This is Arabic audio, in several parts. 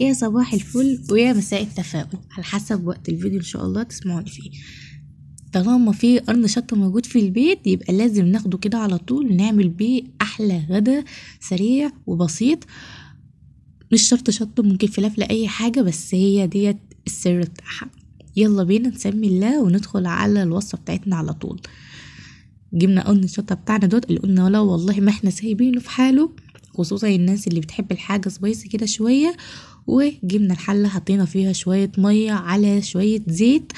يا صباح الفل ويا مساء التفاؤل على حسب وقت الفيديو ان شاء الله تسمعوني فيه طالما في قرن شطه موجود في البيت يبقى لازم ناخده كده على طول نعمل بيه احلى غدا سريع وبسيط مش شرط شطه ممكن فلافل اي حاجه بس هي ديت السر بتاعها يلا بينا نسمي الله وندخل على الوصفه بتاعتنا على طول جبنا قرن الشطه بتاعنا دوت اللي قلنا لا والله ما احنا سايبينه في حاله خصوصا الناس اللي بتحب الحاجة سبايسي كده شوية وجبنا الحلة حطينا فيها شوية مية على شوية زيت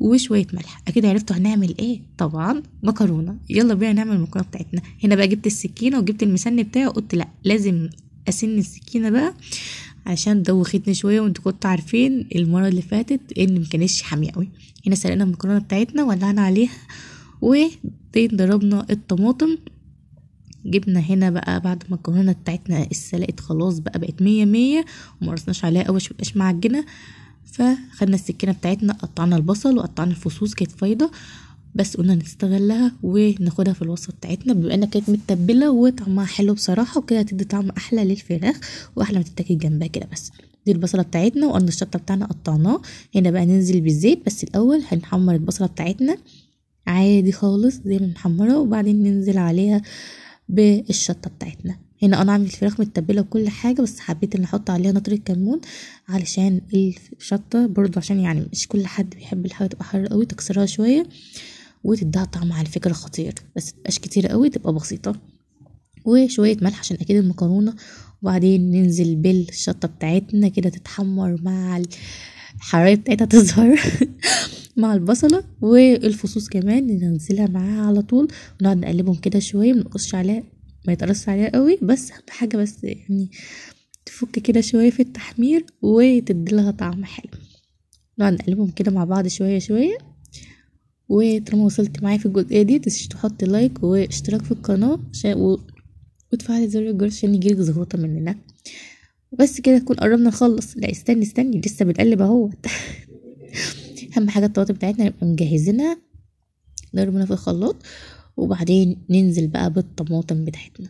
وشوية ملح أكيد عرفتوا هنعمل إيه طبعا مكرونة يلا بينا نعمل المكرونة بتاعتنا هنا بقى جبت السكينة وجبت المسن بتاعي وقلت لأ لازم أسن السكينة بقى عشان دوختني شويه وانتوا كنتوا عارفين المره اللي فاتت ان مكانتش حاميه قوي هنا سلقنا المكرونه بتاعتنا ولعنا عليها وبعدين ضربنا الطماطم جبنا هنا بقى بعد ما الكرونه بتاعتنا اتسلقت خلاص بقى بقت مية مية ومارسناش عليها قوي عشان مبقاش معجنه فخدنا السكينه بتاعتنا قطعنا البصل وقطعنا الفصوص كانت فايضه بس قلنا نستغلها وناخدها في الوصفه بتاعتنا بما انها كانت متبله وطعمها حلو بصراحه وكده هتدي طعم احلى للفراخ واحلى ما تتاكل جنبها كده بس دي البصله بتاعتنا وقلنا الشطه بتاعنا قطعناه هنا بقى ننزل بالزيت بس الاول هنحمر البصله بتاعتنا عادي خالص زي ما بنحمرها وبعدين ننزل عليها بالشطة بتاعتنا هنا انا عامل الفراخ متبله وكل حاجه بس حبيت ان احط عليها نطره كمون علشان الشطه برضو عشان يعني مش كل حد بيحب الحاجه تبقى حاره قوي تكسرها شويه وتديها طعم على فكره خطير بس متبقاش كتير قوي تبقى بسيطه وشويه ملح عشان اكيد المكرونه وبعدين ننزل بالشطه بتاعتنا كده تتحمر مع الحرارة بتاعتها تظهر مع البصلة والفصوص كمان ننزلها معاها على طول ونقعد نقلبهم كده شوية منقصش عليها ما يتقرصش عليها قوي بس حاجة بس يعني تفك كده شوية في التحمير وتديلها طعم حلو نقعد نقلبهم كده مع بعض شوية شوية وطالما وصلت معايا في الجزئية دي متنسيش تحط لايك واشتراك في القناة عشان و... وتفعل زر الجرس عشان يجيلك زغوطة مننا بس كده نكون قربنا نخلص لا استني استني لسه بنقلب اهوت اهم حاجه الطماطم بتاعتنا نبقى مجهزينها نضربها في الخلاط وبعدين ننزل بقى بالطماطم بتاعتنا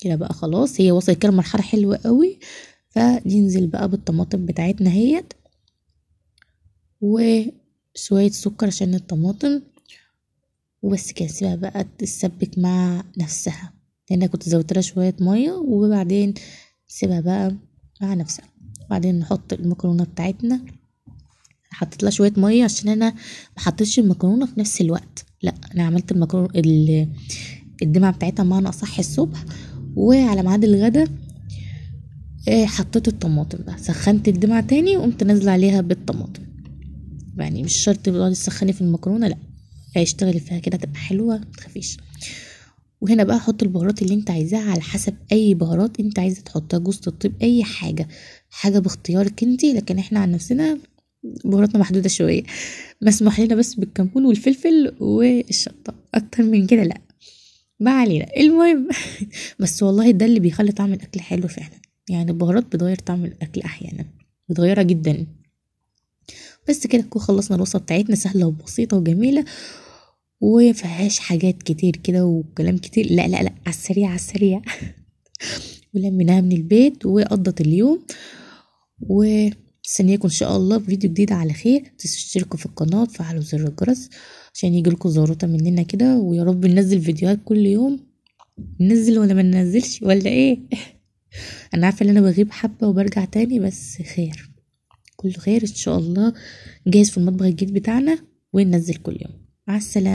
كده بقى خلاص هي وصلت كده لمرحله حلوه قوي فننزل بقى بالطماطم بتاعتنا اهيت وشويه سكر عشان الطماطم وبس كده سيبها بقى تتسبك مع نفسها لان كنت زودت لها شويه ميه وبعدين سيبها بقى مع نفسها بعدين نحط المكرونه بتاعتنا حطيت لها شويه ميه عشان انا ما حطيتش المكرونه في نفس الوقت لا انا عملت المكرونه الدمعه بتاعتها بمعنى اصح الصبح وعلى ميعاد الغدا آه، حطيت الطماطم بقى سخنت الدمعه تاني وقمت نازله عليها بالطماطم يعني مش شرط تقعدي تسخني في المكرونه لا اشتغلي فيها كده تبقى حلوه متخافيش وهنا بقى حط البهارات اللي انت عايزاها على حسب اي بهارات انت عايزه تحطها جوز الطيب اي حاجه حاجه باختيارك انت لكن احنا عن نفسنا بهاراتنا محدودة شوية مسموح لنا بس بالكمون والفلفل والشطة أكتر من كده لأ ما علينا المهم بس والله ده اللي بيخلي طعم الأكل حلو فعلا يعني البهارات بتغير طعم الأكل أحيانا بتغيرها جدا بس كده نكون خلصنا الوصفة بتاعتنا سهلة وبسيطة وجميلة ومفيهاش حاجات كتير كده وكلام كتير لا لا لا على السريع على السريع ولميناها من البيت وقضت اليوم و استنيكم ان شاء الله فيديو جديد على خير تشتركوا في القناه وتفعلوا زر الجرس عشان يجيلكوا زاروته مننا كده ويا رب ننزل فيديوهات كل يوم ننزل ولا ما ننزلش ولا ايه انا عارفه ان انا بغيب حبه وبرجع تاني بس خير كله خير ان شاء الله جاهز في المطبخ الجديد بتاعنا وننزل كل يوم مع السلامه